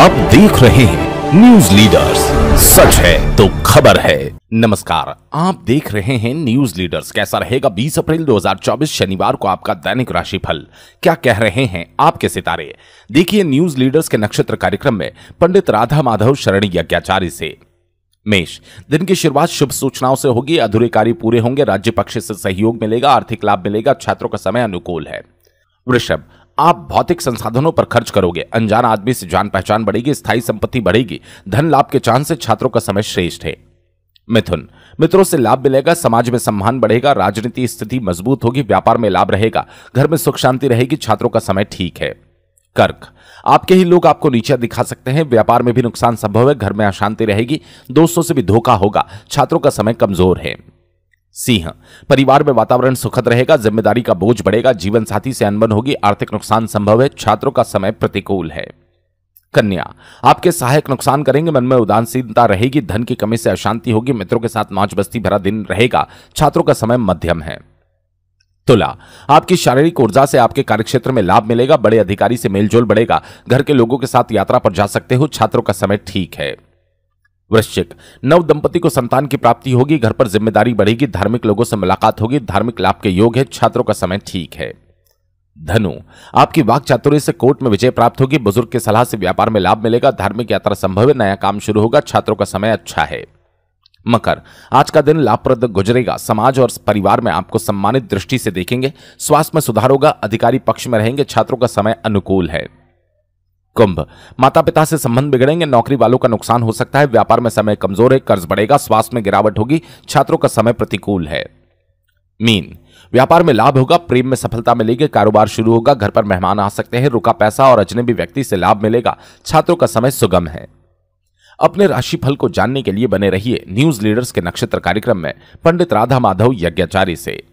आप देख रहे हैं न्यूज लीडर्स सच है तो खबर है नमस्कार आप देख रहे हैं न्यूज लीडर्स कैसा रहेगा 20 अप्रैल 2024 शनिवार को आपका दैनिक राशिफल क्या कह रहे हैं आपके सितारे देखिए न्यूज लीडर्स के नक्षत्र कार्यक्रम में पंडित राधा माधव शरण यज्ञाचार्य से मेष दिन की शुरुआत शुभ सूचनाओं से होगी अधूरे कार्य पूरे होंगे राज्य पक्ष से सहयोग मिलेगा आर्थिक लाभ मिलेगा छात्रों का समय अनुकूल है वृषभ आप भौतिक संसाधनों पर खर्च करोगे अनजान आदमी से जान पहचान बढ़ेगी स्थायी संपत्ति बढ़ेगी धन लाभ के चांस से छात्रों का समय श्रेष्ठ है मिथुन मित्रों से लाभ मिलेगा समाज में सम्मान बढ़ेगा राजनीति स्थिति मजबूत होगी व्यापार में लाभ रहेगा घर में सुख शांति रहेगी छात्रों का समय ठीक है कर्क आपके ही लोग आपको नीचे दिखा सकते हैं व्यापार में भी नुकसान संभव है घर में अशांति रहेगी दोस्तों से भी धोखा होगा छात्रों का समय कमजोर है सिंह हाँ। परिवार में वातावरण सुखद रहेगा जिम्मेदारी का बोझ बढ़ेगा जीवन साथी से अनबन होगी आर्थिक नुकसान संभव है छात्रों का समय प्रतिकूल है कन्या आपके सहायक नुकसान करेंगे मन में उदासीनता रहेगी धन की कमी से अशांति होगी मित्रों के साथ मौज बस्ती भरा दिन रहेगा छात्रों का समय मध्यम है तुला आपकी शारीरिक ऊर्जा से आपके कार्यक्षेत्र में लाभ मिलेगा बड़े अधिकारी से मेलजोल बढ़ेगा घर के लोगों के साथ यात्रा पर जा सकते हो छात्रों का समय ठीक है वृश्चिक नव दंपति को संतान की प्राप्ति होगी घर पर जिम्मेदारी बढ़ेगी धार्मिक लोगों से मुलाकात होगी धार्मिक लाभ के योग है छात्रों का समय ठीक है धनु आपकी वाक चातुर्य से कोर्ट में विजय प्राप्त होगी बुजुर्ग की सलाह से व्यापार में लाभ मिलेगा धार्मिक यात्रा संभव है नया काम शुरू होगा छात्रों का समय अच्छा है मकर आज का दिन लाभप्रद गुजरेगा समाज और परिवार में आपको सम्मानित दृष्टि से देखेंगे स्वास्थ्य में सुधार होगा अधिकारी पक्ष में रहेंगे छात्रों का समय अनुकूल है कुंभ माता पिता से संबंध बिगड़ेंगे नौकरी वालों का नुकसान हो सकता है व्यापार में समय कमजोर है कर्ज बढ़ेगा स्वास्थ्य में गिरावट होगी छात्रों का समय प्रतिकूल है मीन व्यापार में लाभ होगा प्रेम में सफलता मिलेगी कारोबार शुरू होगा घर पर मेहमान आ सकते हैं रुका पैसा और अजनबी व्यक्ति से लाभ मिलेगा छात्रों का समय सुगम है अपने राशिफल को जानने के लिए बने रहिए न्यूज लीडर्स के नक्षत्र कार्यक्रम में पंडित राधा माधव यज्ञाचार्य से